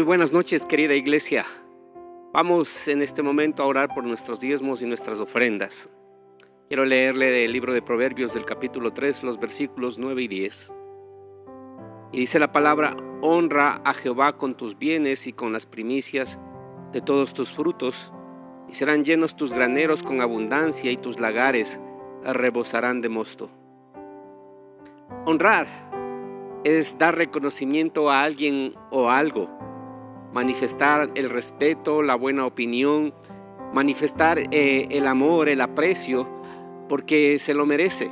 Muy buenas noches, querida iglesia. Vamos en este momento a orar por nuestros diezmos y nuestras ofrendas. Quiero leerle del libro de Proverbios del capítulo 3, los versículos 9 y 10. Y dice la palabra, honra a Jehová con tus bienes y con las primicias de todos tus frutos, y serán llenos tus graneros con abundancia y tus lagares rebosarán de mosto. Honrar es dar reconocimiento a alguien o algo manifestar el respeto, la buena opinión, manifestar eh, el amor, el aprecio, porque se lo merece.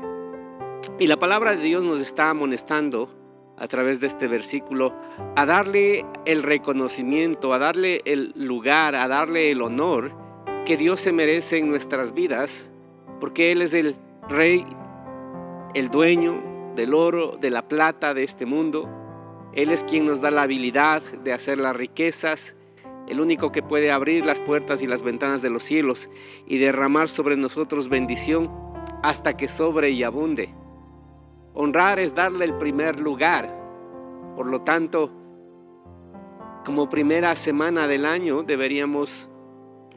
Y la palabra de Dios nos está amonestando a través de este versículo a darle el reconocimiento, a darle el lugar, a darle el honor que Dios se merece en nuestras vidas, porque Él es el rey, el dueño del oro, de la plata de este mundo, él es quien nos da la habilidad de hacer las riquezas, el único que puede abrir las puertas y las ventanas de los cielos y derramar sobre nosotros bendición hasta que sobre y abunde. Honrar es darle el primer lugar. Por lo tanto, como primera semana del año deberíamos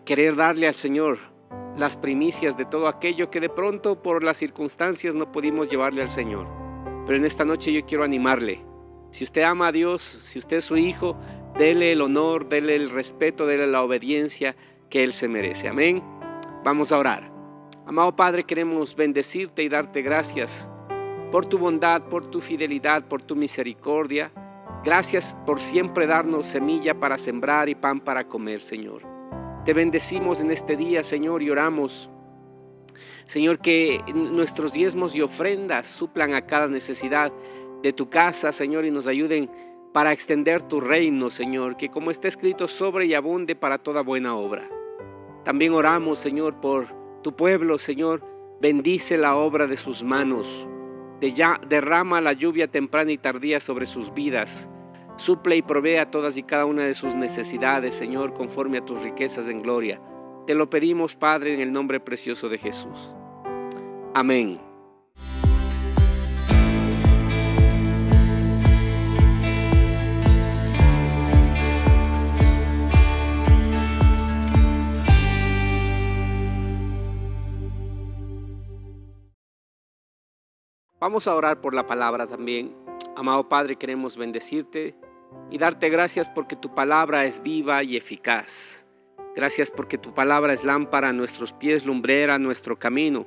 querer darle al Señor las primicias de todo aquello que de pronto por las circunstancias no pudimos llevarle al Señor. Pero en esta noche yo quiero animarle si usted ama a Dios, si usted es su hijo, déle el honor, déle el respeto, dele la obediencia que Él se merece. Amén. Vamos a orar. Amado Padre, queremos bendecirte y darte gracias por tu bondad, por tu fidelidad, por tu misericordia. Gracias por siempre darnos semilla para sembrar y pan para comer, Señor. Te bendecimos en este día, Señor, y oramos. Señor, que nuestros diezmos y ofrendas suplan a cada necesidad de tu casa, Señor, y nos ayuden para extender tu reino, Señor, que como está escrito, sobre y abunde para toda buena obra. También oramos, Señor, por tu pueblo, Señor, bendice la obra de sus manos, derrama la lluvia temprana y tardía sobre sus vidas, suple y provea todas y cada una de sus necesidades, Señor, conforme a tus riquezas en gloria. Te lo pedimos, Padre, en el nombre precioso de Jesús. Amén. Vamos a orar por la palabra también. Amado Padre, queremos bendecirte y darte gracias porque tu palabra es viva y eficaz. Gracias porque tu palabra es lámpara a nuestros pies, lumbrera a nuestro camino.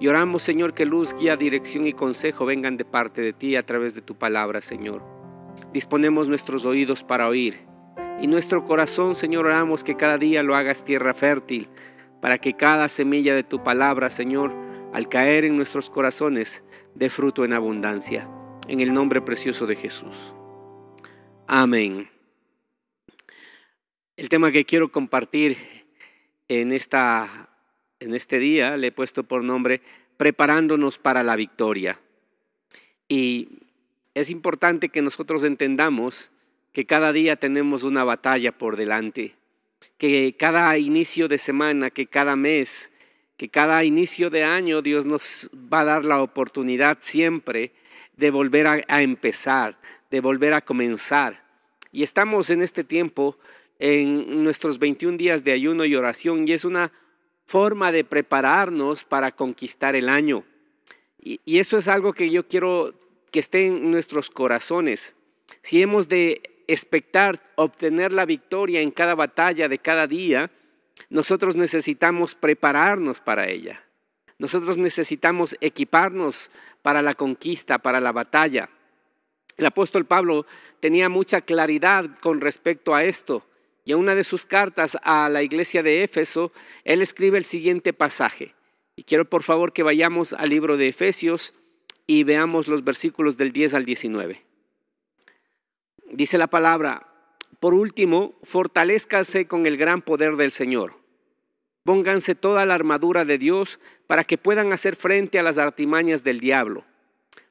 Y oramos, Señor, que luz, guía, dirección y consejo vengan de parte de ti a través de tu palabra, Señor. Disponemos nuestros oídos para oír. Y nuestro corazón, Señor, oramos que cada día lo hagas tierra fértil, para que cada semilla de tu palabra, Señor, al caer en nuestros corazones, dé fruto en abundancia. En el nombre precioso de Jesús. Amén. El tema que quiero compartir en, esta, en este día le he puesto por nombre Preparándonos para la Victoria. Y es importante que nosotros entendamos que cada día tenemos una batalla por delante, que cada inicio de semana, que cada mes que cada inicio de año Dios nos va a dar la oportunidad siempre de volver a, empezar, de volver a comenzar. Y estamos en este tiempo, en nuestros 21 días de ayuno y oración, y es una forma de prepararnos para conquistar el año. Y, y eso es algo que yo quiero que esté en nuestros corazones. Si hemos de expectar obtener la victoria en cada batalla de cada día, nosotros necesitamos prepararnos para ella. Nosotros necesitamos equiparnos para la conquista, para la batalla. El apóstol Pablo tenía mucha claridad con respecto a esto y en una de sus cartas a la iglesia de Éfeso, él escribe el siguiente pasaje. Y quiero por favor que vayamos al libro de Efesios y veamos los versículos del 10 al 19. Dice la palabra, por último, fortalezcanse con el gran poder del Señor. Pónganse toda la armadura de Dios para que puedan hacer frente a las artimañas del diablo.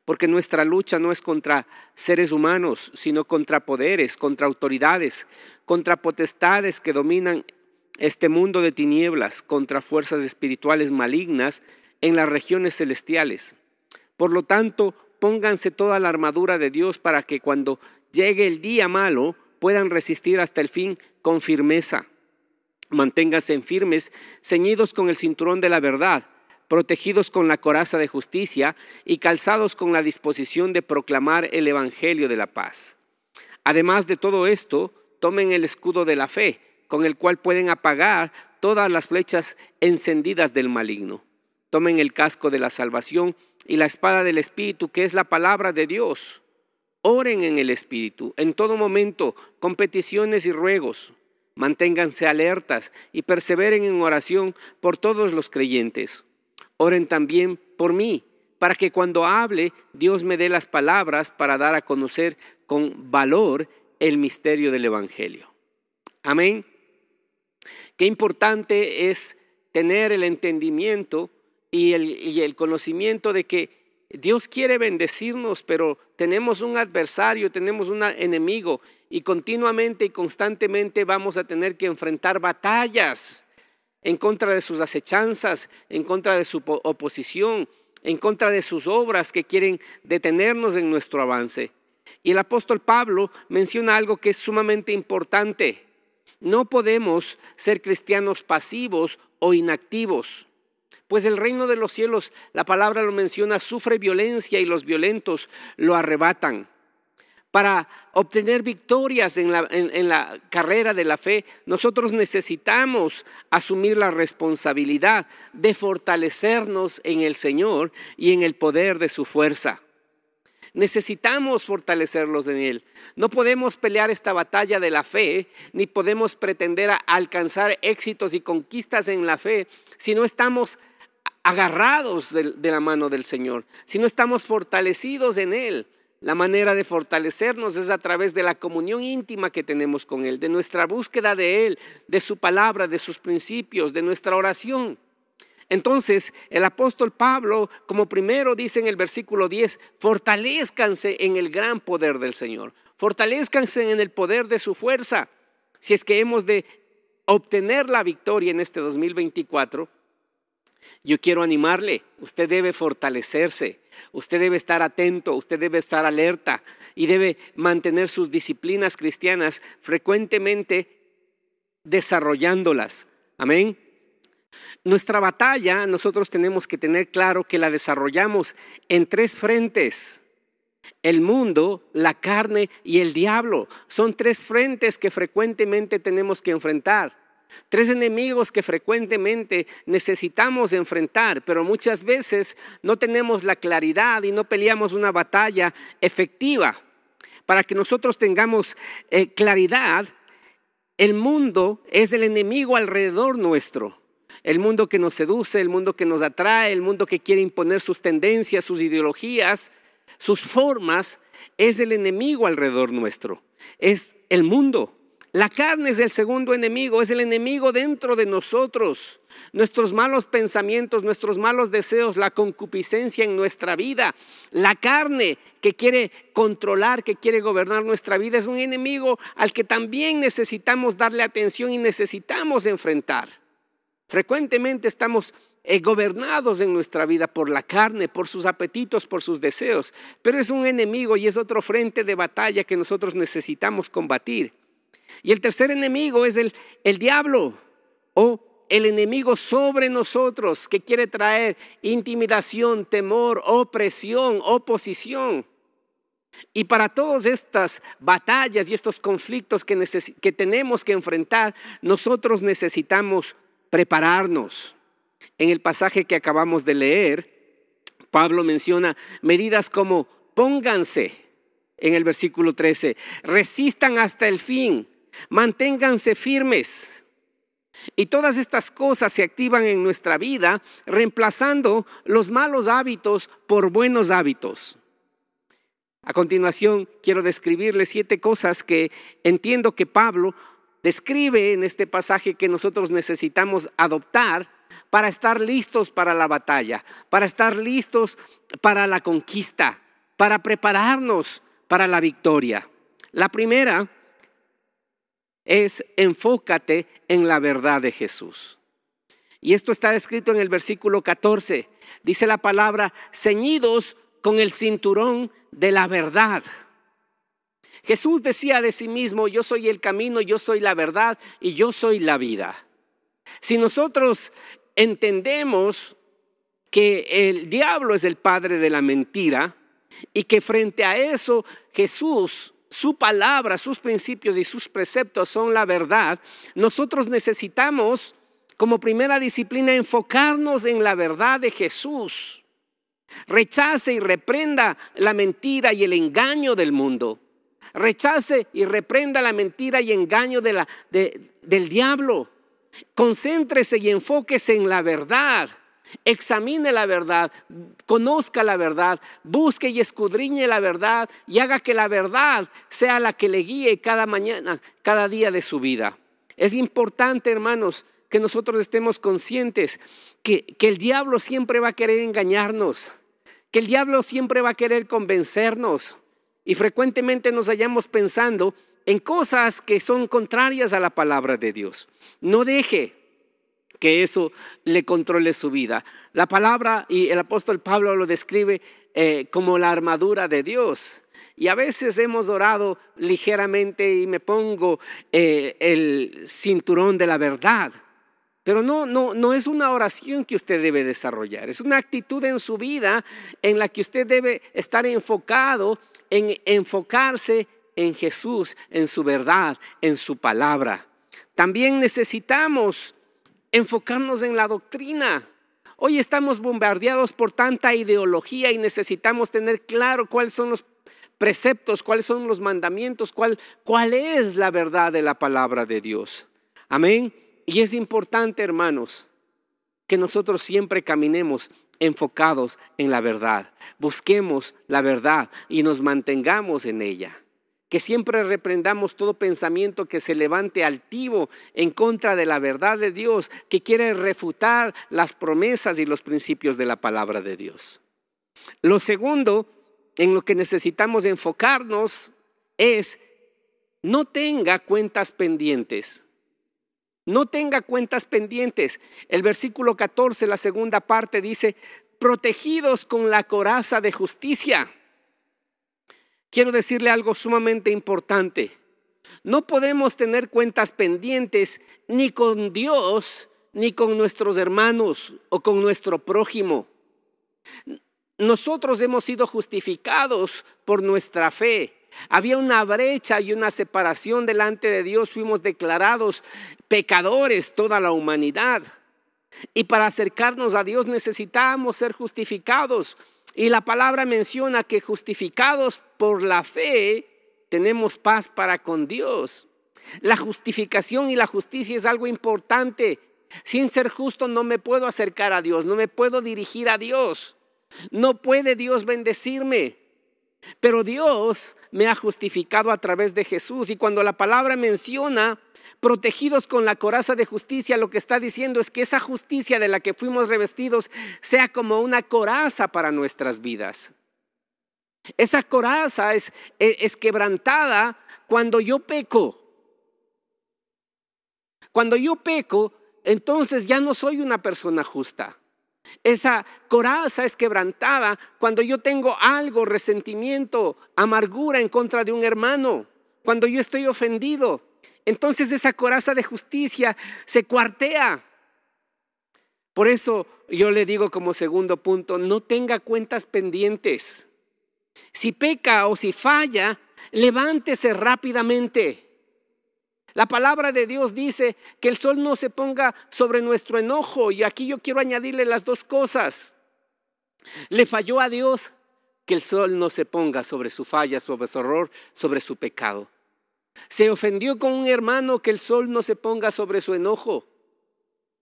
Porque nuestra lucha no es contra seres humanos, sino contra poderes, contra autoridades, contra potestades que dominan este mundo de tinieblas, contra fuerzas espirituales malignas en las regiones celestiales. Por lo tanto, pónganse toda la armadura de Dios para que cuando llegue el día malo, puedan resistir hasta el fin con firmeza. Manténganse firmes, ceñidos con el cinturón de la verdad, protegidos con la coraza de justicia y calzados con la disposición de proclamar el Evangelio de la paz. Además de todo esto, tomen el escudo de la fe, con el cual pueden apagar todas las flechas encendidas del maligno. Tomen el casco de la salvación y la espada del Espíritu, que es la palabra de Dios Oren en el Espíritu, en todo momento, con peticiones y ruegos. Manténganse alertas y perseveren en oración por todos los creyentes. Oren también por mí, para que cuando hable Dios me dé las palabras para dar a conocer con valor el misterio del Evangelio. Amén. Qué importante es tener el entendimiento y el, y el conocimiento de que Dios quiere bendecirnos, pero tenemos un adversario, tenemos un enemigo y continuamente y constantemente vamos a tener que enfrentar batallas en contra de sus acechanzas, en contra de su oposición, en contra de sus obras que quieren detenernos en nuestro avance. Y el apóstol Pablo menciona algo que es sumamente importante. No podemos ser cristianos pasivos o inactivos. Pues el reino de los cielos, la palabra lo menciona, sufre violencia y los violentos lo arrebatan. Para obtener victorias en la, carrera de la fe, nosotros necesitamos asumir la responsabilidad de fortalecernos en el Señor y en el poder de su fuerza. Necesitamos fortalecerlos en Él. No podemos pelear esta batalla de la fe, ni podemos pretender alcanzar éxitos y conquistas en la fe si no estamos agarrados de, la mano del Señor, si no estamos fortalecidos en Él. La manera de fortalecernos es a través de la comunión íntima que tenemos con Él, de nuestra búsqueda de Él, de su palabra, de sus principios, de nuestra oración. Entonces, el apóstol Pablo, como primero dice en el versículo 10, fortalezcanse en el gran poder del Señor, fortalezcanse en el poder de su fuerza. Si es que hemos de obtener la victoria en este 2024, yo quiero animarle, usted debe fortalecerse, usted debe estar atento, usted debe estar alerta y debe mantener sus disciplinas cristianas frecuentemente desarrollándolas. Amén. Nuestra batalla nosotros tenemos que tener claro que la desarrollamos en tres frentes. El mundo, la carne y el diablo. Son tres frentes que frecuentemente tenemos que enfrentar. Tres enemigos que frecuentemente necesitamos enfrentar, pero muchas veces no tenemos la claridad y no peleamos una batalla efectiva. Para que nosotros tengamos eh, claridad, el mundo es el enemigo alrededor nuestro. El mundo que nos seduce, el mundo que nos atrae, el mundo que quiere imponer sus tendencias, sus ideologías, sus formas, es el enemigo alrededor nuestro. Es el mundo. La carne es el segundo enemigo, es el enemigo dentro de nosotros. Nuestros malos pensamientos, nuestros malos deseos, la concupiscencia en nuestra vida, la carne que quiere controlar, que quiere gobernar nuestra vida, es un enemigo al que también necesitamos darle atención y necesitamos enfrentar. Frecuentemente estamos eh, gobernados en nuestra vida por la carne, por sus apetitos, por sus deseos, pero es un enemigo y es otro frente de batalla que nosotros necesitamos combatir. Y el tercer enemigo es el, diablo o el enemigo sobre nosotros que quiere traer intimidación, temor, opresión, oposición. Y para todas estas batallas y estos conflictos que, que, tenemos que enfrentar, nosotros necesitamos prepararnos. En el pasaje que acabamos de leer, Pablo menciona medidas como pónganse en el versículo 13, resistan hasta el fin Manténganse firmes. Y todas estas cosas se activan en nuestra vida reemplazando los malos hábitos por buenos hábitos. A continuación, quiero describirles siete cosas que entiendo que Pablo describe en este pasaje que nosotros necesitamos adoptar para estar listos para la batalla, para estar listos para la conquista, para prepararnos para la victoria. La primera es enfócate en la verdad de Jesús. Y esto está escrito en el versículo 14. Dice la palabra, ceñidos con el cinturón de la verdad. Jesús decía de sí mismo, yo soy el camino, yo soy la verdad y yo soy la vida. Si nosotros entendemos que el diablo es el padre de la mentira y que frente a eso Jesús su palabra, sus principios y sus preceptos son la verdad, nosotros necesitamos como primera disciplina enfocarnos en la verdad de Jesús. Rechace y reprenda la mentira y el engaño del mundo. Rechace y reprenda la mentira y engaño del diablo. Concéntrese y enfóquese en la verdad examine la verdad, conozca la verdad, busque y escudriñe la verdad y haga que la verdad sea la que le guíe cada mañana, cada día de su vida. Es importante, hermanos, que nosotros estemos conscientes que, que el diablo siempre va a querer engañarnos, que el diablo siempre va a querer convencernos y frecuentemente nos hallamos pensando en cosas que son contrarias a la palabra de Dios. No deje que eso le controle su vida. La palabra, y el apóstol Pablo lo describe eh, como la armadura de Dios. Y a veces hemos orado ligeramente y me pongo eh, el cinturón de la verdad. Pero no, no, no es una oración que usted debe desarrollar, es una actitud en su vida en la que usted debe estar enfocado en enfocarse en Jesús, en su verdad, en su palabra. También necesitamos enfocarnos en la doctrina. Hoy estamos bombardeados por tanta ideología y necesitamos tener claro cuáles son los preceptos, cuáles son los mandamientos, cuál, cuál es la verdad de la palabra de Dios. Amén. Y es importante, hermanos, que nosotros siempre caminemos enfocados en la verdad. Busquemos la verdad y nos mantengamos en ella que siempre reprendamos todo pensamiento que se levante altivo en contra de la verdad de Dios, que quiere refutar las promesas y los principios de la palabra de Dios. Lo segundo en lo que necesitamos enfocarnos es no tenga cuentas pendientes. No tenga cuentas pendientes. El versículo 14, la segunda parte, dice, protegidos con la coraza de justicia quiero decirle algo sumamente importante. No podemos tener cuentas pendientes ni con Dios, ni con nuestros hermanos o con nuestro prójimo. Nosotros hemos sido justificados por nuestra fe. Había una brecha y una separación delante de Dios. Fuimos declarados pecadores toda la humanidad. Y para acercarnos a Dios necesitábamos ser justificados. Y la palabra menciona que justificados por la fe tenemos paz para con Dios. La justificación y la justicia es algo importante. Sin ser justo no me puedo acercar a Dios, no me puedo dirigir a Dios. No puede Dios bendecirme. Pero Dios me ha justificado a través de Jesús. Y cuando la palabra menciona protegidos con la coraza de justicia, lo que está diciendo es que esa justicia de la que fuimos revestidos sea como una coraza para nuestras vidas. Esa coraza es, e-, quebrantada cuando yo peco. Cuando yo peco, entonces ya no soy una persona justa. Esa coraza es quebrantada cuando yo tengo algo, resentimiento, amargura en contra de un hermano, cuando yo estoy ofendido. Entonces esa coraza de justicia se cuartea. Por eso yo le digo como segundo punto, no tenga cuentas pendientes. Si peca o si falla, levántese rápidamente. La palabra de Dios dice que el sol no se ponga sobre nuestro enojo. Y aquí yo quiero añadirle las dos cosas. Le falló a Dios que el sol no se ponga sobre su falla, sobre su horror, sobre su pecado. Se ofendió con un hermano que el sol no se ponga sobre su enojo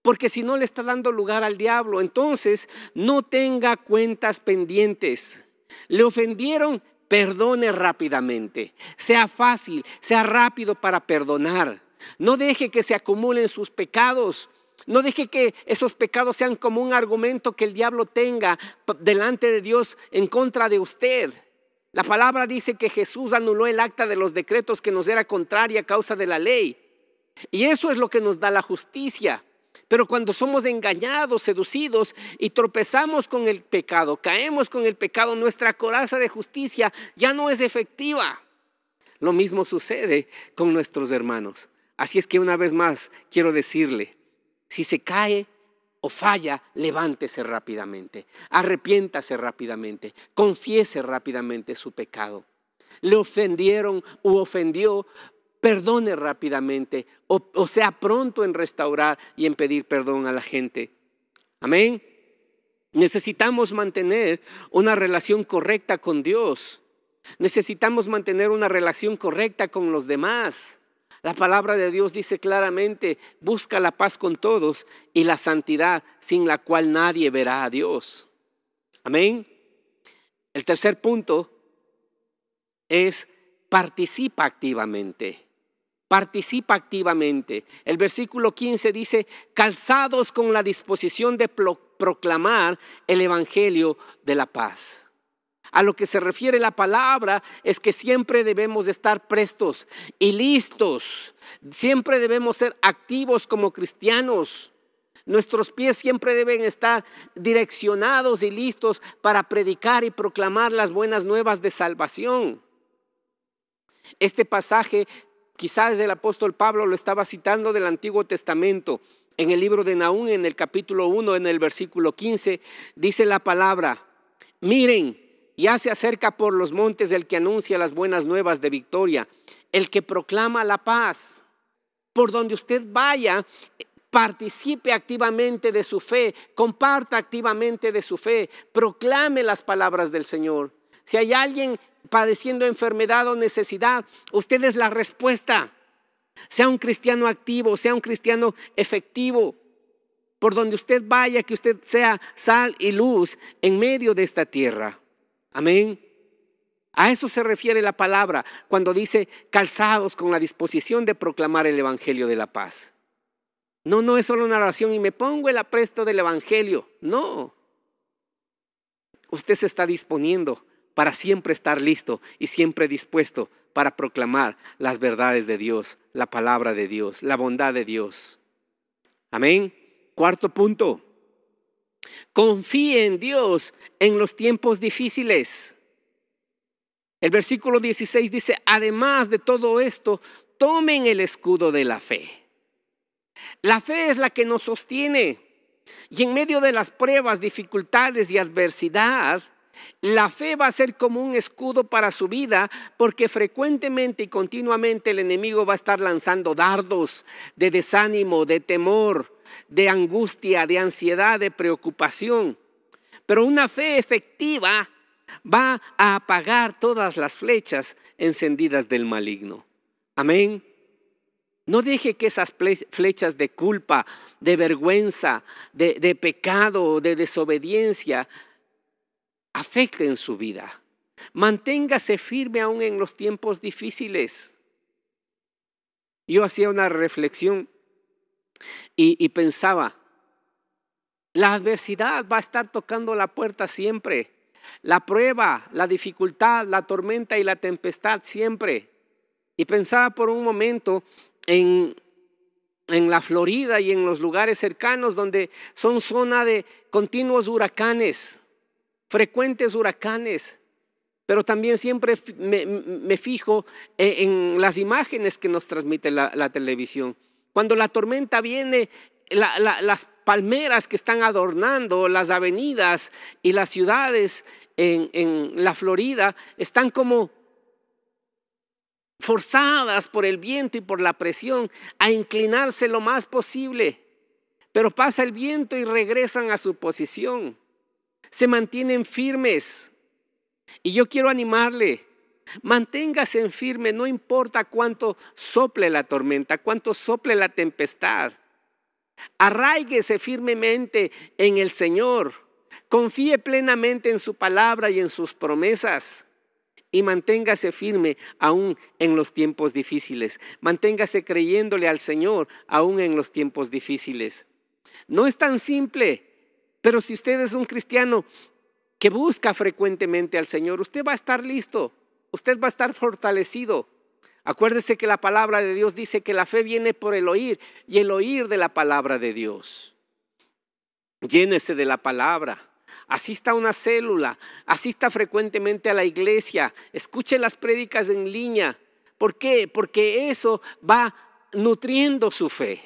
porque si no le está dando lugar al diablo. Entonces, no tenga cuentas pendientes. Le ofendieron Perdone rápidamente. Sea fácil, sea rápido para perdonar. No deje que se acumulen sus pecados. No deje que esos pecados sean como un argumento que el diablo tenga delante de Dios en contra de usted. La palabra dice que Jesús anuló el acta de los decretos que nos era contraria a causa de la ley. Y eso es lo que nos da la justicia. Pero cuando somos engañados, seducidos y tropezamos con el pecado, caemos con el pecado, nuestra coraza de justicia ya no es efectiva. Lo mismo sucede con nuestros hermanos. Así es que una vez más quiero decirle, si se cae o falla, levántese rápidamente, arrepiéntase rápidamente, confiese rápidamente su pecado. Le ofendieron u ofendió perdone rápidamente o, sea pronto en restaurar y en pedir perdón a la gente. Amén. Necesitamos mantener una relación correcta con Dios. Necesitamos mantener una relación correcta con los demás. La palabra de Dios dice claramente, busca la paz con todos y la santidad sin la cual nadie verá a Dios. Amén. El tercer punto es participa activamente participa activamente. El versículo 15 dice, calzados con la disposición de proclamar el Evangelio de la paz. A lo que se refiere la palabra es que siempre debemos estar prestos y listos. Siempre debemos ser activos como cristianos. Nuestros pies siempre deben estar direccionados y listos para predicar y proclamar las buenas nuevas de salvación. Este pasaje Quizás el apóstol Pablo lo estaba citando del Antiguo Testamento. En el libro de Naúm, en el capítulo 1, en el versículo 15, dice la palabra, miren, ya se acerca por los montes el que anuncia las buenas nuevas de victoria, el que proclama la paz. Por donde usted vaya, participe activamente de su fe, comparta activamente de su fe, proclame las palabras del Señor. Si hay alguien padeciendo enfermedad o necesidad. Usted es la respuesta. Sea un cristiano activo, sea un cristiano efectivo. Por donde usted vaya, que usted sea sal y luz en medio de esta tierra. Amén. A eso se refiere la palabra cuando dice calzados con la disposición de proclamar el Evangelio de la paz. No, no es solo una oración y me pongo el apresto del Evangelio. No. Usted se está disponiendo para siempre estar listo y siempre dispuesto para proclamar las verdades de Dios, la palabra de Dios, la bondad de Dios. Amén. Cuarto punto. Confíe en Dios en los tiempos difíciles. El versículo 16 dice, además de todo esto, tomen el escudo de la fe. La fe es la que nos sostiene. Y en medio de las pruebas, dificultades y adversidad, la fe va a ser como un escudo para su vida porque frecuentemente y continuamente el enemigo va a estar lanzando dardos de desánimo, de temor, de angustia, de ansiedad, de preocupación. Pero una fe efectiva va a apagar todas las flechas encendidas del maligno. Amén. No deje que esas flechas de culpa, de vergüenza, de, pecado, de desobediencia en su vida. Manténgase firme aún en los tiempos difíciles. Yo hacía una reflexión y, pensaba, la adversidad va a estar tocando la puerta siempre. La prueba, la dificultad, la tormenta y la tempestad siempre. Y pensaba por un momento en, en la Florida y en los lugares cercanos donde son zona de continuos huracanes frecuentes huracanes, pero también siempre me, fijo e, en, las imágenes que nos transmite la, televisión. Cuando la tormenta viene, las palmeras que están adornando las avenidas y las ciudades en la Florida están como forzadas por el viento y por la presión a inclinarse lo más posible. Pero pasa el viento y regresan a su posición se mantienen firmes. Y yo quiero animarle, manténgase en firme, no importa cuánto sople la tormenta, cuánto sople la tempestad. Arraíguese firmemente en el Señor, confíe plenamente en su palabra y en sus promesas y manténgase firme aún en los tiempos difíciles. Manténgase creyéndole al Señor aún en los tiempos difíciles. No es tan simple pero si usted es un cristiano que busca frecuentemente al Señor, usted va a estar listo, usted va a estar fortalecido. Acuérdese que la palabra de Dios dice que la fe viene por el oír y el oír de la palabra de Dios. Llénese de la palabra. Asista a una célula, asista frecuentemente a la iglesia, escuche las prédicas en línea. ¿Por qué? Porque eso va nutriendo su fe.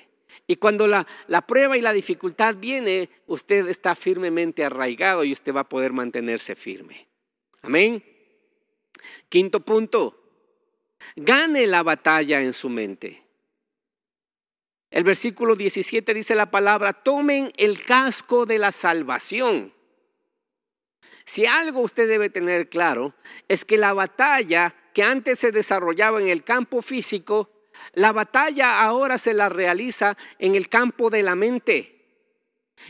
Y cuando la, la prueba y la dificultad viene, usted está firmemente arraigado y usted va a poder mantenerse firme. Amén. Quinto punto, gane la batalla en su mente. El versículo 17 dice la palabra, tomen el casco de la salvación. Si algo usted debe tener claro es que la batalla que antes se desarrollaba en el campo físico, la batalla ahora se la realiza en el campo de la mente.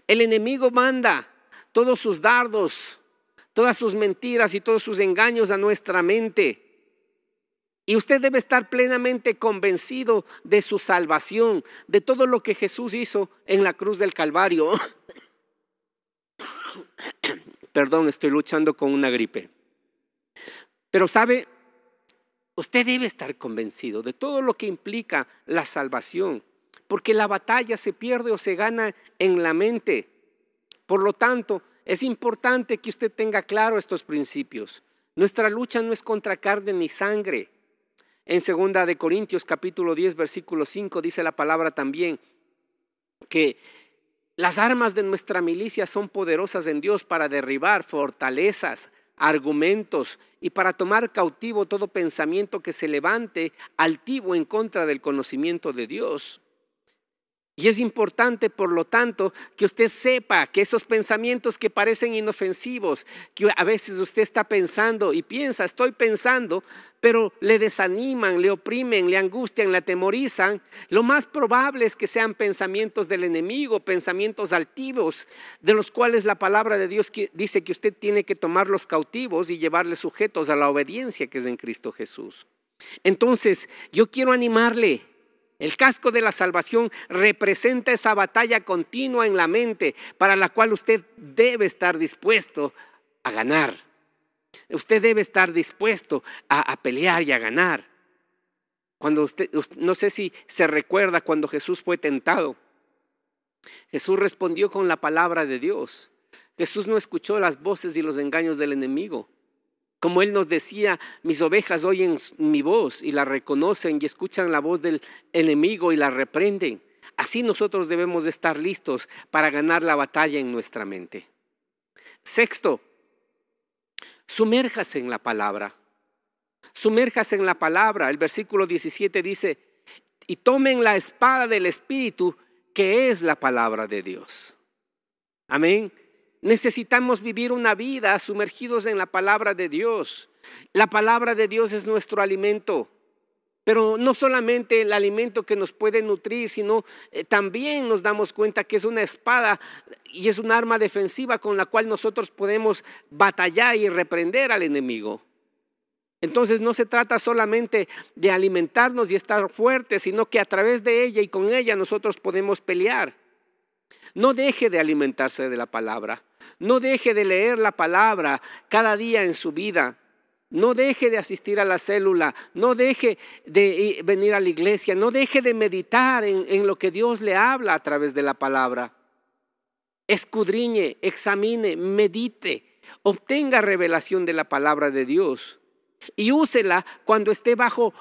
El enemigo manda todos sus dardos, todas sus mentiras y todos sus engaños a nuestra mente. Y usted debe estar plenamente convencido de su salvación, de todo lo que Jesús hizo en la cruz del Calvario. Perdón, estoy luchando con una gripe. Pero sabe, Usted debe estar convencido de todo lo que implica la salvación, porque la batalla se pierde o se gana en la mente. Por lo tanto, es importante que usted tenga claro estos principios. Nuestra lucha no es contra carne ni sangre. En segunda de Corintios capítulo 10 versículo 5 dice la palabra también que las armas de nuestra milicia son poderosas en Dios para derribar fortalezas, argumentos y para tomar cautivo todo pensamiento que se levante altivo en contra del conocimiento de Dios y es importante, por lo tanto, que usted sepa que esos pensamientos que parecen inofensivos, que a veces usted está pensando y piensa, estoy pensando, pero le desaniman, le oprimen, le angustian, le atemorizan, lo más probable es que sean pensamientos del enemigo, pensamientos altivos, de los cuales la palabra de Dios dice que usted tiene que tomarlos cautivos y llevarles sujetos a la obediencia que es en Cristo Jesús. Entonces, yo quiero animarle el casco de la salvación representa esa batalla continua en la mente para la cual usted debe estar dispuesto a ganar. Usted debe estar dispuesto a, pelear y a ganar. Cuando usted, no sé si se recuerda cuando Jesús fue tentado. Jesús respondió con la palabra de Dios. Jesús no escuchó las voces y los engaños del enemigo. Como Él nos decía, mis ovejas oyen mi voz y la reconocen y escuchan la voz del enemigo y la reprenden. Así nosotros debemos estar listos para ganar la batalla en nuestra mente. Sexto, sumérjase en la palabra. Sumérjase en la palabra. El versículo 17 dice, y tomen la espada del Espíritu, que es la palabra de Dios. Amén necesitamos vivir una vida sumergidos en la palabra de Dios. La palabra de Dios es nuestro alimento, pero no solamente el alimento que nos puede nutrir, sino eh, también nos damos cuenta que es una espada y es un arma defensiva con la cual nosotros podemos batallar y reprender al enemigo. Entonces no se trata solamente de alimentarnos y estar fuertes, sino que a través de ella y con ella nosotros podemos pelear. No deje de alimentarse de la palabra. No deje de leer la palabra cada día en su vida. No deje de asistir a la célula, no deje de venir a la iglesia, no deje de meditar en, lo que Dios le habla a través de la palabra. Escudriñe, examine, medite, obtenga revelación de la palabra de Dios y úsela cuando esté bajo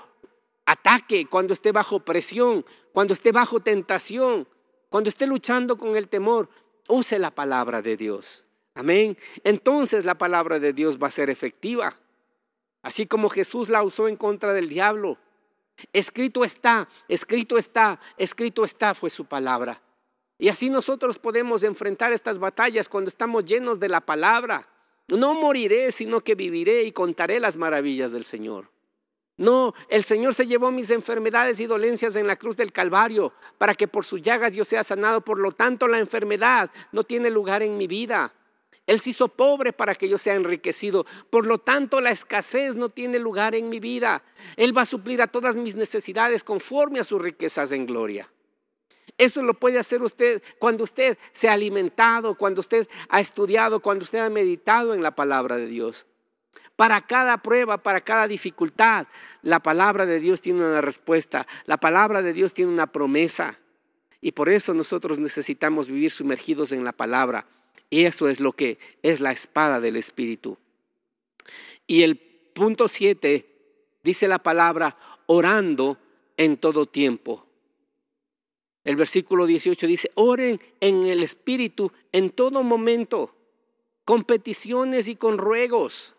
ataque, cuando esté bajo presión, cuando esté bajo tentación, cuando esté luchando con el temor use la palabra de Dios. Amén. Entonces la palabra de Dios va a ser efectiva. Así como Jesús la usó en contra del diablo. Escrito está, escrito está, escrito está fue su palabra. Y así nosotros podemos enfrentar estas batallas cuando estamos llenos de la palabra. No moriré, sino que viviré y contaré las maravillas del Señor. No, el Señor se llevó mis enfermedades y dolencias en la cruz del Calvario para que por sus llagas yo sea sanado. Por lo tanto, la enfermedad no tiene lugar en mi vida. Él se hizo pobre para que yo sea enriquecido. Por lo tanto, la escasez no tiene lugar en mi vida. Él va a suplir a todas mis necesidades conforme a sus riquezas en gloria. Eso lo puede hacer usted cuando usted se ha alimentado, cuando usted ha estudiado, cuando usted ha meditado en la palabra de Dios. Para cada prueba, para cada dificultad, la palabra de Dios tiene una respuesta, la palabra de Dios tiene una promesa. Y por eso nosotros necesitamos vivir sumergidos en la palabra. Y eso es lo que es la espada del Espíritu. Y el punto 7 dice la palabra orando en todo tiempo. El versículo 18 dice, oren en el Espíritu en todo momento, con peticiones y con ruegos.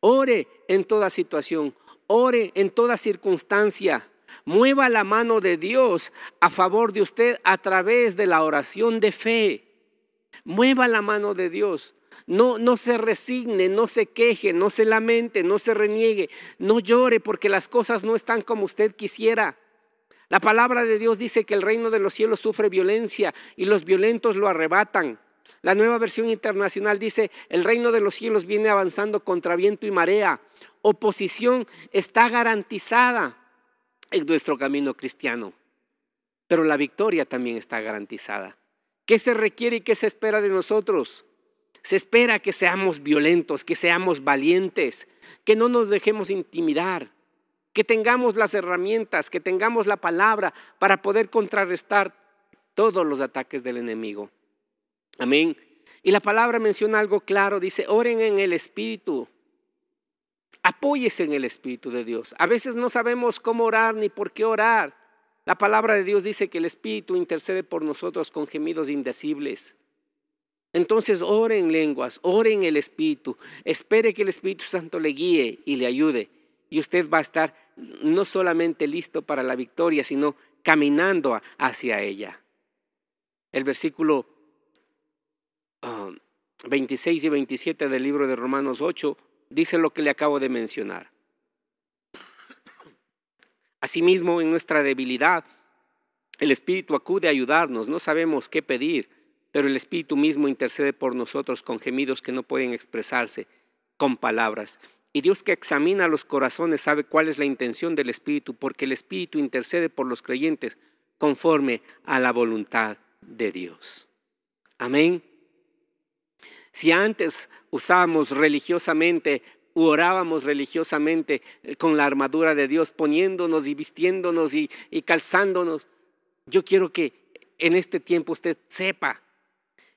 Ore en toda situación, ore en toda circunstancia. Mueva la mano de Dios a favor de usted a través de la oración de fe. Mueva la mano de Dios. No, no se resigne, no se queje, no se lamente, no se reniegue, no llore porque las cosas no están como usted quisiera. La palabra de Dios dice que el reino de los cielos sufre violencia y los violentos lo arrebatan. La nueva versión internacional dice, el reino de los cielos viene avanzando contra viento y marea. Oposición está garantizada en nuestro camino cristiano, pero la victoria también está garantizada. ¿Qué se requiere y qué se espera de nosotros? Se espera que seamos violentos, que seamos valientes, que no nos dejemos intimidar, que tengamos las herramientas, que tengamos la palabra para poder contrarrestar todos los ataques del enemigo. Amén. Y la palabra menciona algo claro, dice, oren en el Espíritu. Apóyese en el Espíritu de Dios. A veces no sabemos cómo orar ni por qué orar. La palabra de Dios dice que el Espíritu intercede por nosotros con gemidos indecibles. Entonces oren lenguas, oren en el Espíritu, espere que el Espíritu Santo le guíe y le ayude. Y usted va a estar no solamente listo para la victoria, sino caminando hacia ella. El versículo 26 ah, y 27 del libro de Romanos 8 dice lo que le acabo de mencionar. Asimismo, en nuestra debilidad, el Espíritu acude a ayudarnos, no sabemos qué pedir, pero el Espíritu mismo intercede por nosotros con gemidos que no pueden expresarse con palabras. Y Dios que examina los corazones sabe cuál es la intención del Espíritu, porque el Espíritu intercede por los creyentes conforme a la voluntad de Dios. Amén. Si antes usábamos religiosamente orábamos religiosamente eh, con la armadura de Dios, poniéndonos y vistiéndonos y, y calzándonos, yo quiero que en este tiempo usted sepa,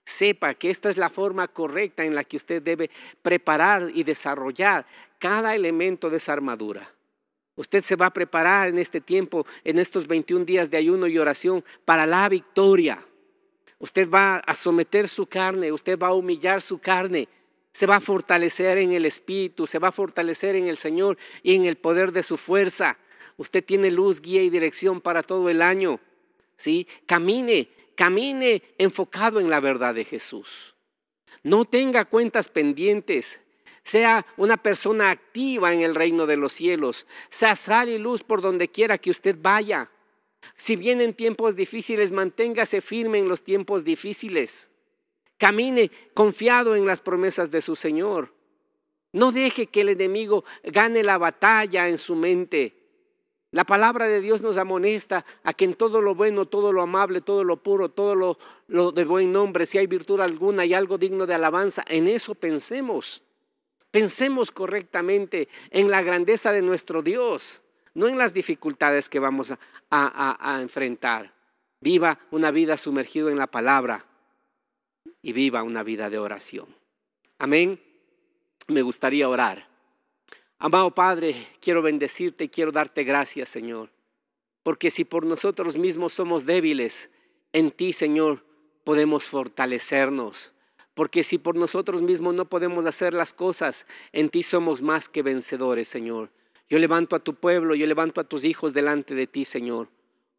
sepa que esta es la forma correcta en la que usted debe preparar y desarrollar cada elemento de esa armadura. Usted se va a preparar en este tiempo, en estos 21 días de ayuno y oración, para la victoria. Usted va a someter su carne, usted va a humillar su carne, se va a fortalecer en el Espíritu, se va a fortalecer en el Señor y en el poder de su fuerza. Usted tiene luz, guía y dirección para todo el año. ¿sí? Camine, camine enfocado en la verdad de Jesús. No tenga cuentas pendientes. Sea una persona activa en el reino de los cielos. Sea sal y luz por donde quiera que usted vaya. Si vienen tiempos difíciles, manténgase firme en los tiempos difíciles. Camine confiado en las promesas de su Señor. No deje que el enemigo gane la batalla en su mente. La palabra de Dios nos amonesta a que en todo lo bueno, todo lo amable, todo lo puro, todo lo, de buen nombre, si hay virtud alguna y algo digno de alabanza, en eso pensemos. Pensemos correctamente en la grandeza de nuestro Dios no en las dificultades que vamos a, enfrentar. Viva una vida sumergida en la palabra y viva una vida de oración. Amén. Me gustaría orar. Amado Padre, quiero bendecirte y quiero darte gracias, Señor. Porque si por nosotros mismos somos débiles, en ti, Señor, podemos fortalecernos. Porque si por nosotros mismos no podemos hacer las cosas, en ti somos más que vencedores, Señor. Yo levanto a tu pueblo, yo levanto a tus hijos delante de ti, Señor.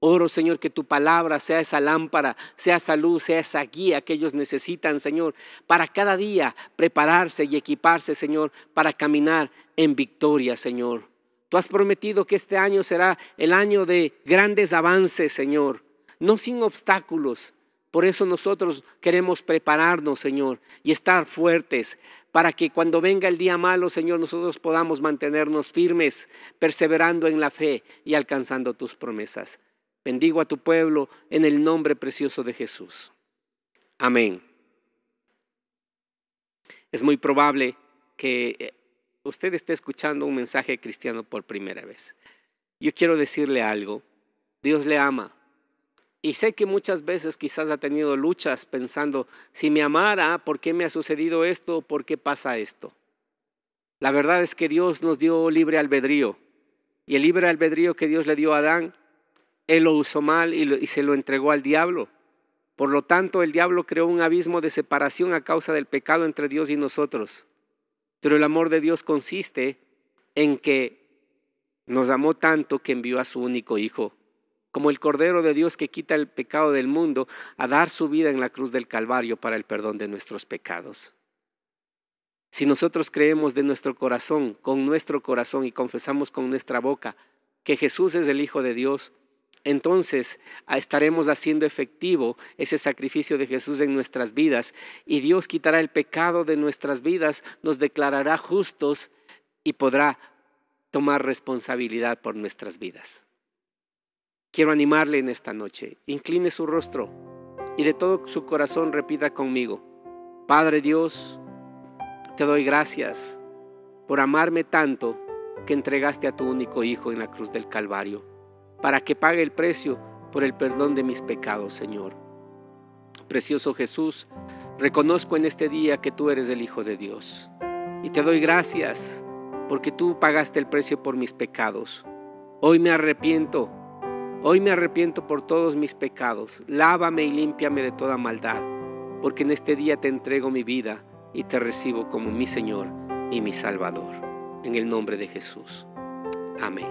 Oro, Señor, que tu palabra sea esa lámpara, sea esa luz, sea esa guía que ellos necesitan, Señor, para cada día prepararse y equiparse, Señor, para caminar en victoria, Señor. Tú has prometido que este año será el año de grandes avances, Señor, no sin obstáculos. Por eso nosotros queremos prepararnos, Señor, y estar fuertes, para que cuando venga el día malo, Señor, nosotros podamos mantenernos firmes, perseverando en la fe y alcanzando tus promesas. Bendigo a tu pueblo en el nombre precioso de Jesús. Amén. Es muy probable que eh, usted esté escuchando un mensaje cristiano por primera vez. Yo quiero decirle algo. Dios le ama y sé que muchas veces quizás ha tenido luchas pensando, si me amara, ¿por qué me ha sucedido esto? ¿Por qué pasa esto? La verdad es que Dios nos dio libre albedrío. Y el libre albedrío que Dios le dio a Adán, él lo usó mal y, se lo entregó al diablo. Por lo tanto, el diablo creó un abismo de separación a causa del pecado entre Dios y nosotros. Pero el amor de Dios consiste en que nos amó tanto que envió a su único hijo como el Cordero de Dios que quita el pecado del mundo, a dar su vida en la cruz del Calvario para el perdón de nuestros pecados. Si nosotros creemos de nuestro corazón, con nuestro corazón y confesamos con nuestra boca que Jesús es el Hijo de Dios, entonces ah, estaremos haciendo efectivo ese sacrificio de Jesús en nuestras vidas y Dios quitará el pecado de nuestras vidas, nos declarará justos y podrá tomar responsabilidad por nuestras vidas. Quiero animarle en esta noche. Incline su rostro y de todo su corazón repita conmigo. Padre Dios, te doy gracias por amarme tanto que entregaste a tu único Hijo en la cruz del Calvario, para que pague el precio por el perdón de mis pecados, Señor. Precioso Jesús, reconozco en este día que tú eres el Hijo de Dios. Y te doy gracias porque tú pagaste el precio por mis pecados. Hoy me arrepiento Hoy me arrepiento por todos mis pecados, lávame y límpiame de toda maldad, porque en este día te entrego mi vida y te recibo como mi Señor y mi Salvador. En el nombre de Jesús. Amén.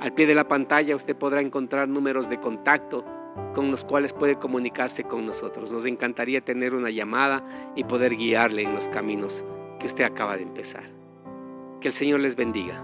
Al pie de la pantalla usted podrá encontrar números de contacto con los cuales puede comunicarse con nosotros. Nos encantaría tener una llamada y poder guiarle en los caminos que usted acaba de empezar. Que el Señor les bendiga.